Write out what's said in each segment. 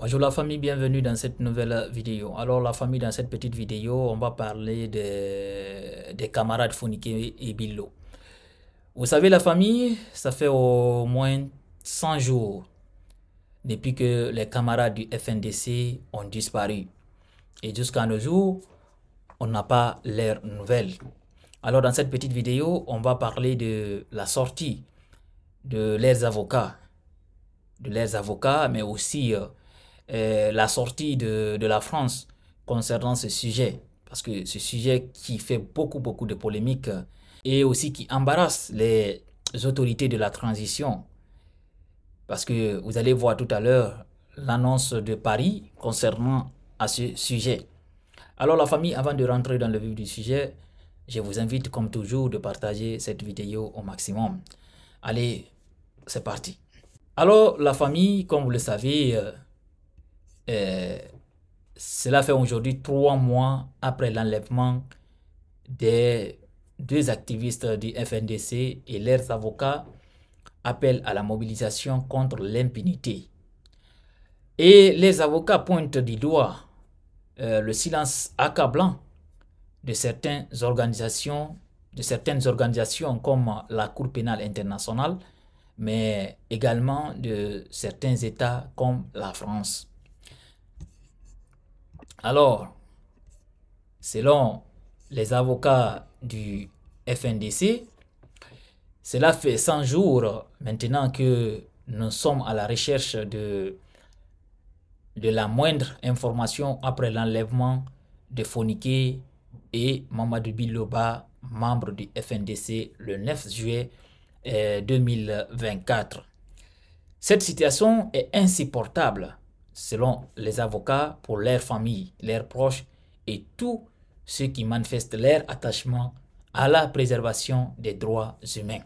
Bonjour la famille, bienvenue dans cette nouvelle vidéo. Alors la famille, dans cette petite vidéo, on va parler de, des camarades Founike et Billo. Vous savez la famille, ça fait au moins 100 jours depuis que les camarades du FNDC ont disparu. Et jusqu'à nos jours, on n'a pas l'air nouvelle. Alors dans cette petite vidéo, on va parler de la sortie de leurs avocats, de leurs avocats, mais aussi euh, euh, la sortie de, de, la France concernant ce sujet, parce que ce sujet qui fait beaucoup, beaucoup de polémiques euh, et aussi qui embarrasse les autorités de la transition. Parce que vous allez voir tout à l'heure l'annonce de Paris concernant à ce sujet. Alors la famille, avant de rentrer dans le vif du sujet, je vous invite comme toujours de partager cette vidéo au maximum. Allez, c'est parti. Alors la famille, comme vous le savez, euh, euh, cela fait aujourd'hui trois mois après l'enlèvement des deux activistes du FNDC et leurs avocats appellent à la mobilisation contre l'impunité. Et les avocats pointent du doigt euh, le silence accablant de certaines organisations, de certaines organisations comme la Cour pénale internationale, mais également de certains États comme la France. Alors, selon les avocats du FNDC, cela fait 100 jours maintenant que nous sommes à la recherche de, la moindre information après l'enlèvement de Fonike et Mamadou Biloba, membre du FNDC, le 9 juillet 2024. Euh, Cette situation est insupportable selon les avocats, pour leurs familles, leurs proches et tous ceux qui manifestent leur attachement à la préservation des droits humains.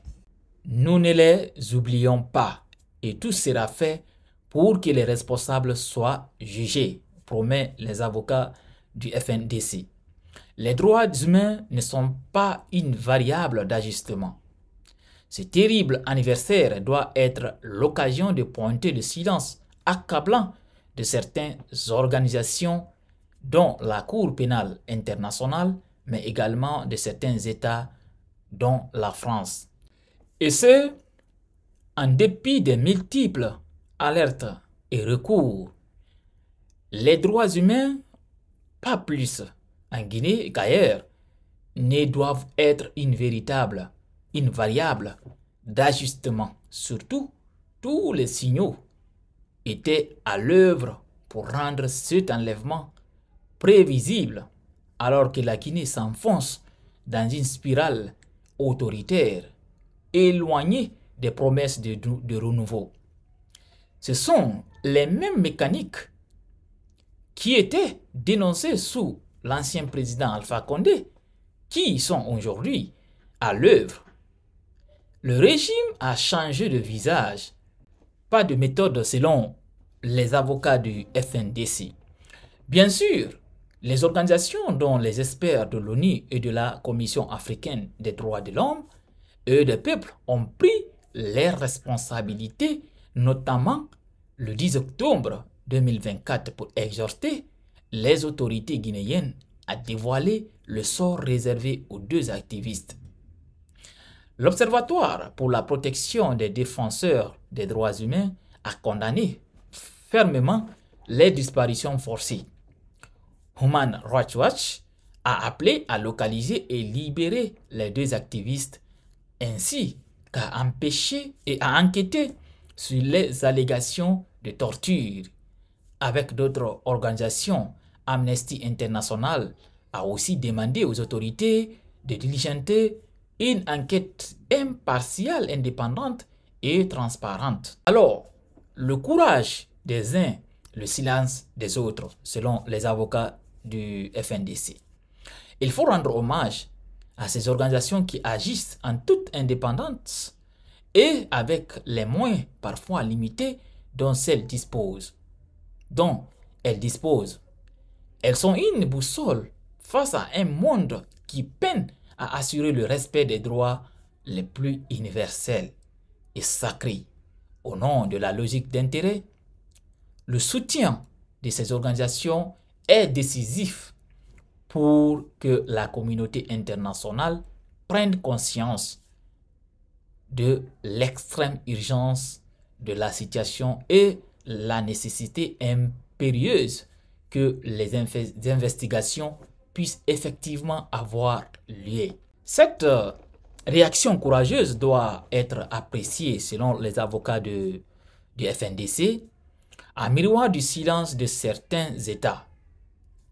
Nous ne les oublions pas et tout sera fait pour que les responsables soient jugés, promet les avocats du FNDC. Les droits humains ne sont pas une variable d'ajustement. Ce terrible anniversaire doit être l'occasion de pointer le silence accablant de certaines organisations, dont la Cour pénale internationale, mais également de certains États, dont la France. Et c'est en dépit des multiples alertes et recours. Les droits humains, pas plus en Guinée qu'ailleurs, ne doivent être une véritable, une variable d'ajustement. Surtout, tous les signaux était à l'œuvre pour rendre cet enlèvement prévisible alors que la Guinée s'enfonce dans une spirale autoritaire, éloignée des promesses de, de renouveau. Ce sont les mêmes mécaniques qui étaient dénoncées sous l'ancien président Alpha Condé qui sont aujourd'hui à l'œuvre. Le régime a changé de visage de méthode selon les avocats du FNDC. Bien sûr, les organisations dont les experts de l'ONU et de la Commission africaine des droits de l'homme et des peuples ont pris leurs responsabilités, notamment le 10 octobre 2024 pour exhorter les autorités guinéennes à dévoiler le sort réservé aux deux activistes L'Observatoire pour la protection des défenseurs des droits humains a condamné fermement les disparitions forcées. Human Rights Watch a appelé à localiser et libérer les deux activistes, ainsi qu'à empêcher et à enquêter sur les allégations de torture. Avec d'autres organisations, Amnesty International a aussi demandé aux autorités de diligenter une enquête impartiale, indépendante et transparente. Alors, le courage des uns, le silence des autres, selon les avocats du FNDC. Il faut rendre hommage à ces organisations qui agissent en toute indépendance et avec les moyens parfois limités dont elles disposent. Dont elles disposent. Elles sont une boussole face à un monde qui peine à assurer le respect des droits les plus universels et sacrés au nom de la logique d'intérêt, le soutien de ces organisations est décisif pour que la communauté internationale prenne conscience de l'extrême urgence de la situation et la nécessité impérieuse que les investigations puisse effectivement avoir lieu. Cette euh, réaction courageuse doit être appréciée selon les avocats de, du FNDC, à miroir du silence de certains États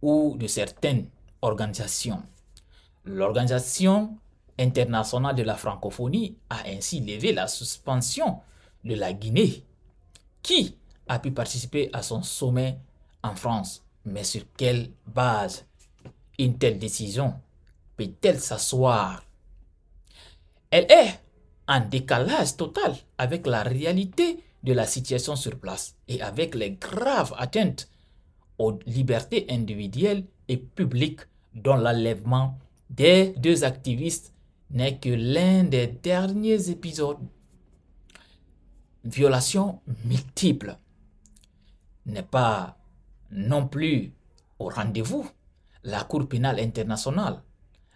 ou de certaines organisations. L'Organisation internationale de la francophonie a ainsi levé la suspension de la Guinée, qui a pu participer à son sommet en France, mais sur quelle base une telle décision peut-elle s'asseoir Elle est en décalage total avec la réalité de la situation sur place et avec les graves atteintes aux libertés individuelles et publiques dont l'enlèvement des deux activistes n'est que l'un des derniers épisodes. Violation multiple n'est pas non plus au rendez-vous la Cour pénale internationale,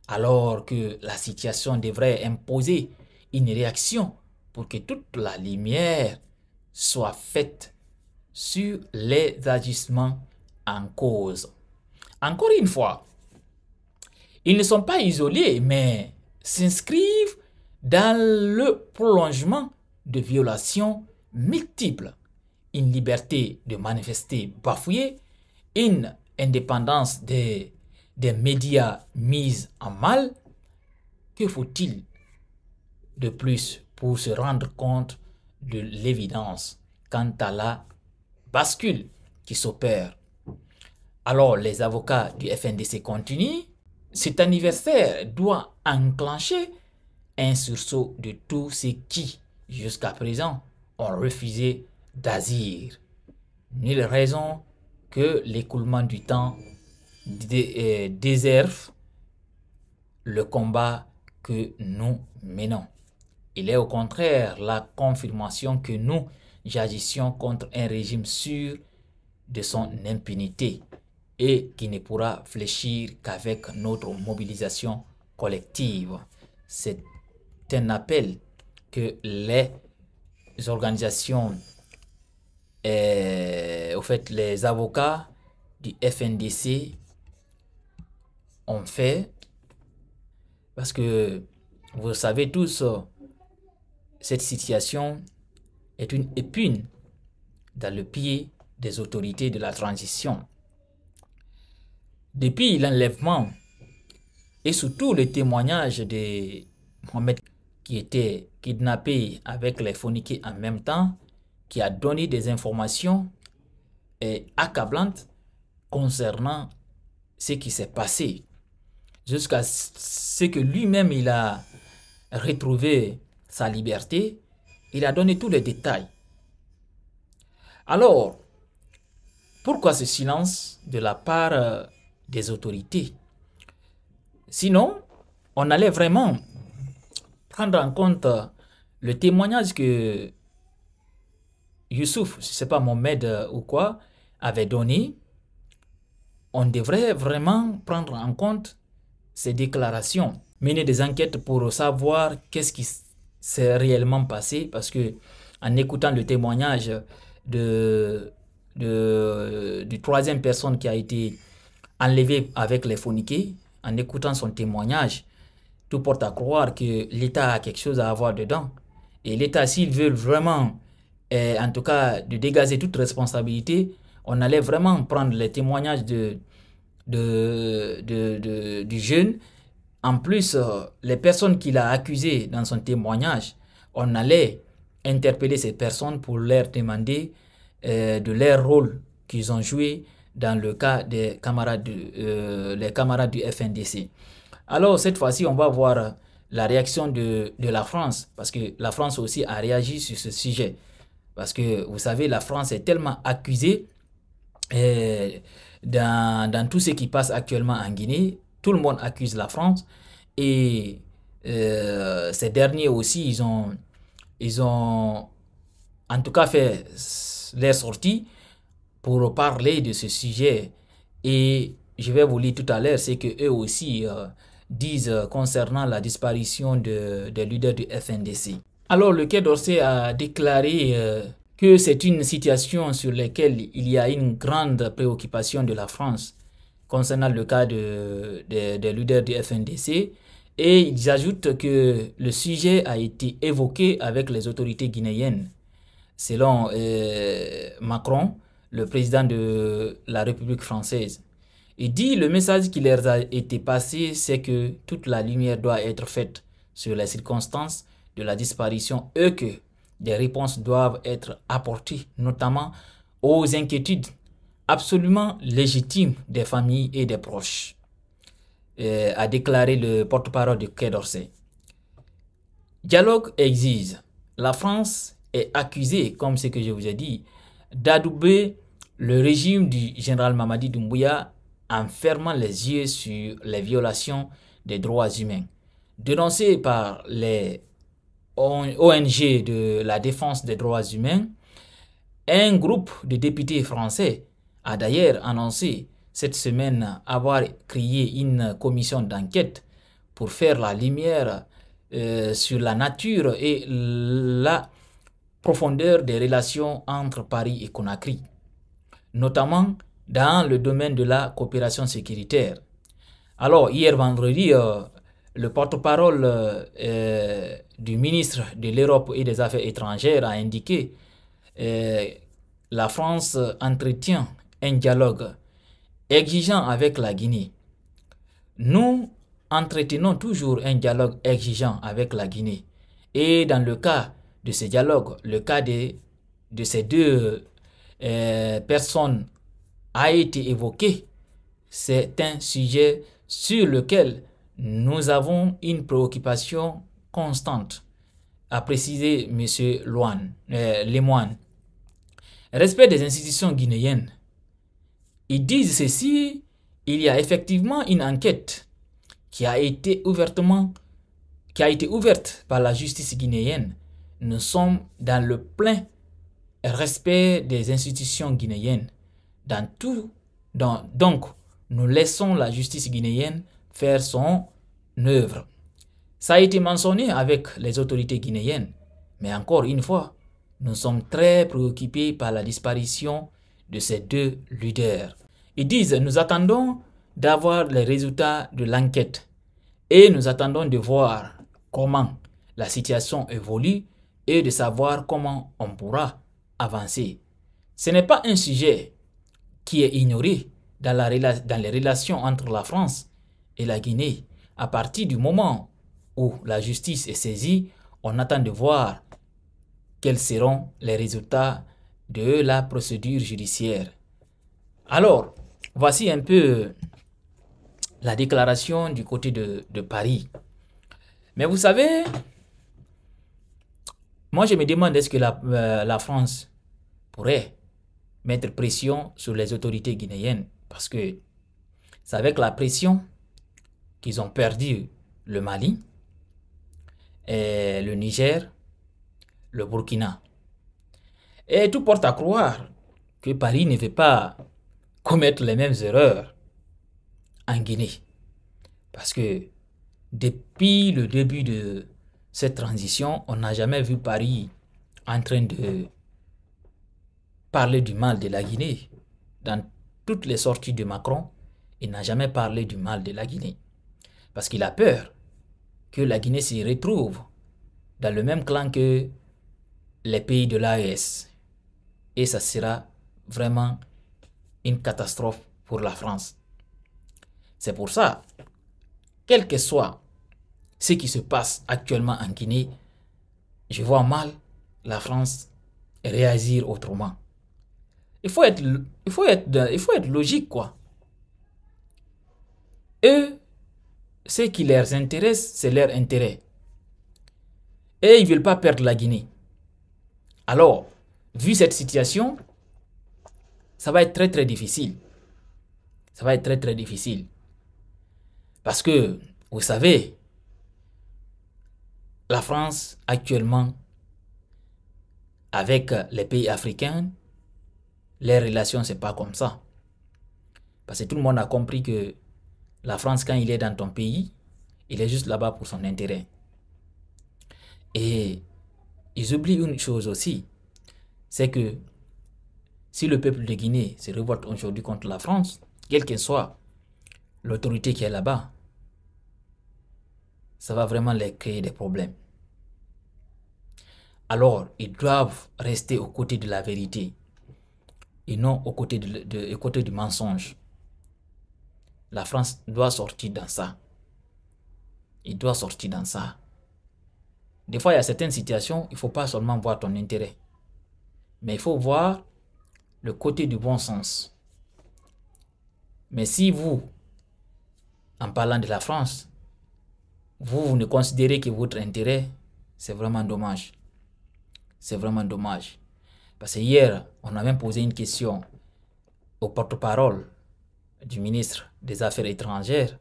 alors que la situation devrait imposer une réaction pour que toute la lumière soit faite sur les agissements en cause. Encore une fois, ils ne sont pas isolés, mais s'inscrivent dans le prolongement de violations multiples. Une liberté de manifester bafouillée, une indépendance des des médias mis en mal, que faut-il de plus pour se rendre compte de l'évidence quant à la bascule qui s'opère Alors les avocats du FNDC continuent. Cet anniversaire doit enclencher un sursaut de tous ceux qui, jusqu'à présent, ont refusé d'agir. Nulle raison que l'écoulement du temps euh, déserve le combat que nous menons. Il est au contraire la confirmation que nous agissions contre un régime sûr de son impunité et qui ne pourra fléchir qu'avec notre mobilisation collective. C'est un appel que les organisations, et, euh, au fait les avocats du FNDC fait. Parce que vous savez tous, oh, cette situation est une épine dans le pied des autorités de la transition. Depuis l'enlèvement et surtout le témoignage de Mohamed qui était kidnappé avec les phoniques en même temps, qui a donné des informations accablantes concernant ce qui s'est passé jusqu'à ce que lui-même il a retrouvé sa liberté, il a donné tous les détails. Alors, pourquoi ce silence de la part euh, des autorités Sinon, on allait vraiment prendre en compte euh, le témoignage que Youssouf, je ne sais pas, Mohamed euh, ou quoi, avait donné. On devrait vraiment prendre en compte ces déclarations, mener des enquêtes pour savoir qu'est-ce qui s'est réellement passé, parce que en écoutant le témoignage de, de, troisième personne qui a été enlevée avec les fourniquets, en écoutant son témoignage, tout porte à croire que l'État a quelque chose à avoir dedans. Et l'État, s'il veut vraiment, eh, en tout cas, de dégager toute responsabilité, on allait vraiment prendre les témoignages de, de, de, de, du jeune. En plus, euh, les personnes qu'il a accusées dans son témoignage, on allait interpeller ces personnes pour leur demander euh, de leur rôle qu'ils ont joué dans le cas des camarades du, euh, les camarades du FNDC. Alors cette fois-ci, on va voir la réaction de, de, la France, parce que la France aussi a réagi sur ce sujet. Parce que vous savez, la France est tellement accusée eh, dans, dans, tout ce qui passe actuellement en Guinée, tout le monde accuse la France. Et euh, ces derniers aussi, ils ont, ils ont en tout cas fait leur sortie pour parler de ce sujet. Et je vais vous lire tout à l'heure ce qu'eux aussi euh, disent concernant la disparition de, des leaders du FNDC. Alors, le Quai d'Orsay a déclaré euh, que c'est une situation sur laquelle il y a une grande préoccupation de la France concernant le cas des de, des leaders du FNDC. Et ils ajoutent que le sujet a été évoqué avec les autorités guinéennes. Selon euh, Macron, le président de la République française, il dit le message qui leur a été passé, c'est que toute la lumière doit être faite sur les circonstances de la disparition eux que des réponses doivent être apportées, notamment aux inquiétudes absolument légitimes des familles et des proches, euh, a déclaré le porte-parole du Quai d'Orsay. Dialogue exige. La France est accusée, comme ce que je vous ai dit, d'adouber le régime du général Mamadi Doumbouya en fermant les yeux sur les violations des droits humains. dénoncées par les ONG de la défense des droits humains, un groupe de députés français a d'ailleurs annoncé cette semaine avoir créé une commission d'enquête pour faire la lumière euh, sur la nature et la profondeur des relations entre Paris et Conakry, notamment dans le domaine de la coopération sécuritaire. Alors, hier vendredi, euh, le porte-parole euh, du ministre de l'Europe et des Affaires étrangères a indiqué euh, la France entretient un dialogue exigeant avec la Guinée. Nous entretenons toujours un dialogue exigeant avec la Guinée. Et dans le cas de ce dialogue, le cas de, ces deux euh, personnes a été évoqué. C'est un sujet sur lequel nous avons une préoccupation constante, a précisé M. Euh, Lemoine. Respect des institutions guinéennes. Ils disent ceci, il y a effectivement une enquête qui a été ouvertement qui a été ouverte par la justice guinéenne. Nous sommes dans le plein respect des institutions guinéennes. Dans tout, donc, nous laissons la justice guinéenne faire son œuvre. Ça a été mentionné avec les autorités guinéennes, mais encore une fois, nous sommes très préoccupés par la disparition de ces deux leaders. Ils disent, nous attendons d'avoir les résultats de l'enquête et nous attendons de voir comment la situation évolue et de savoir comment on pourra avancer. Ce n'est pas un sujet qui est ignoré dans, la, dans les relations entre la France et la Guinée. À partir du moment où la justice est saisie, on attend de voir quels seront les résultats de la procédure judiciaire. Alors, voici un peu la déclaration du côté de, Paris. Mais vous savez, moi je me demande est-ce que la, euh, la France pourrait mettre pression sur les autorités guinéennes parce que c'est avec la pression qu'ils ont perdu le Mali, et le Niger, le Burkina. Et tout porte à croire que Paris ne veut pas commettre les mêmes erreurs en Guinée. Parce que depuis le début de cette transition, on n'a jamais vu Paris en train de parler du mal de la Guinée. Dans toutes les sorties de Macron, il n'a jamais parlé du mal de la Guinée parce qu'il a peur que la Guinée s'y retrouve dans le même clan que les pays de l'AES. Et ça sera vraiment une catastrophe pour la France. C'est pour ça, quel que soit ce qui se passe actuellement en Guinée, je vois mal la France réagir autrement. Il faut être, il faut il faut être logique, quoi. Eux, ce qui les intéresse, c'est leur intérêt. Et ils ne veulent pas perdre la Guinée. Alors, vu cette situation, ça va être très très difficile. Ça va être très très difficile. Parce que, vous savez, la France actuellement, avec les pays africains, les relations, n'est pas comme ça. Parce que tout le monde a compris que la France, quand il est dans ton pays, il est juste là-bas pour son intérêt. Et ils oublient une chose aussi, c'est que si le peuple de Guinée se révolte aujourd'hui contre la France, quelle qu'elle soit, l'autorité qui est là-bas, ça va vraiment leur créer des problèmes. Alors, ils doivent rester aux côtés de la vérité et non aux côtés, de, de, aux côtés du mensonge la France doit sortir dans ça. Il doit sortir dans ça. Des fois, il y a certaines situations, il ne faut pas seulement voir ton intérêt. Mais il faut voir le côté du bon sens. Mais si vous, en parlant de la France, vous, ne considérez que votre intérêt, c'est vraiment dommage. C'est vraiment dommage. Parce que hier, on avait même posé une question au porte-parole du ministre des Affaires étrangères,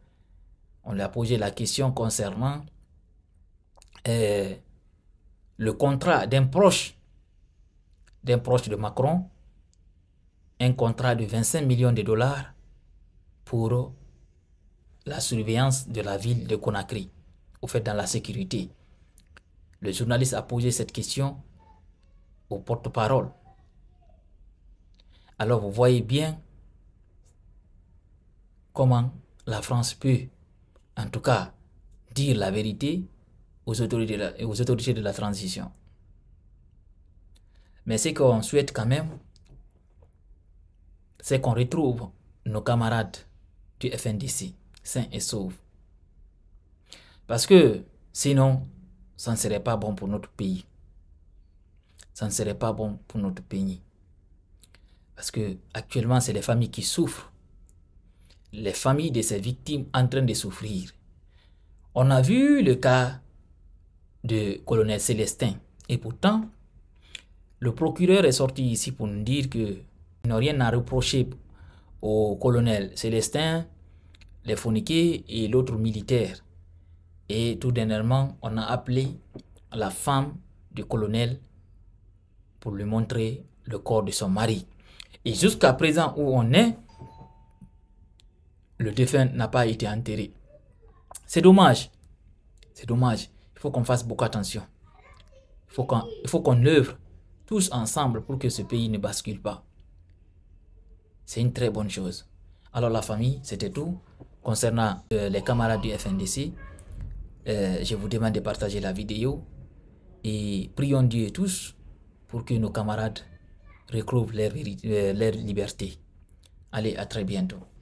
on lui a posé la question concernant euh, le contrat d'un proche, d'un proche de Macron, un contrat de 25 millions de dollars pour la surveillance de la ville de Conakry, au fait dans la sécurité. Le journaliste a posé cette question au porte-parole. Alors vous voyez bien comment la France peut, en tout cas, dire la vérité aux autorités de la, aux autorités de la transition. Mais ce qu'on souhaite quand même, c'est qu'on retrouve nos camarades du FNDC, sains et saufs. Parce que sinon, ça ne serait pas bon pour notre pays. Ça ne serait pas bon pour notre pays. Parce que actuellement, c'est les familles qui souffrent les familles de ces victimes en train de souffrir. On a vu le cas de colonel Célestin. Et pourtant, le procureur est sorti ici pour nous dire que n'a rien à reprocher au colonel Célestin, les fourniqués et l'autre militaire. Et tout dernièrement, on a appelé la femme du colonel pour lui montrer le corps de son mari. Et jusqu'à présent où on est, le défunt n'a pas été enterré. C'est dommage. C'est dommage. Il faut qu'on fasse beaucoup attention. Il faut qu'on, il faut œuvre tous ensemble pour que ce pays ne bascule pas. C'est une très bonne chose. Alors la famille, c'était tout. Concernant euh, les camarades du FNDC, euh, je vous demande de partager la vidéo et prions Dieu tous pour que nos camarades retrouvent leur, euh, leur liberté. Allez, à très bientôt.